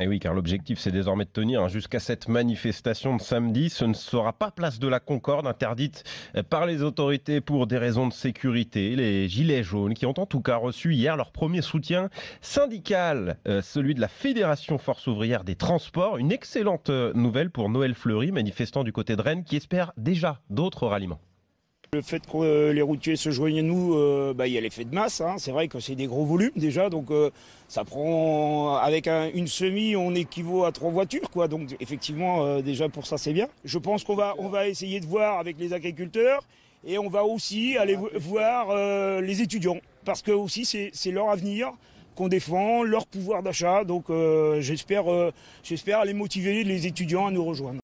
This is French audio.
Et eh oui, car l'objectif, c'est désormais de tenir hein, jusqu'à cette manifestation de samedi. Ce ne sera pas place de la Concorde, interdite euh, par les autorités pour des raisons de sécurité. Les Gilets jaunes, qui ont en tout cas reçu hier leur premier soutien syndical, euh, celui de la Fédération Force ouvrière des transports. Une excellente euh, nouvelle pour Noël Fleury, manifestant du côté de Rennes, qui espère déjà d'autres ralliements. Le fait que euh, les routiers se joignent à nous, euh, bah, il y a l'effet de masse. Hein. C'est vrai que c'est des gros volumes déjà, donc euh, ça prend avec une semi, on équivaut à trois voitures, quoi. Donc effectivement, déjà pour ça, c'est bien. Je pense qu'on va, on va essayer de voir avec les agriculteurs et on va aussi aller voir les étudiants parce que aussi c'est leur avenir qu'on défend, leur pouvoir d'achat. Donc j'espère, j'espère aller motiver les étudiants à nous rejoindre.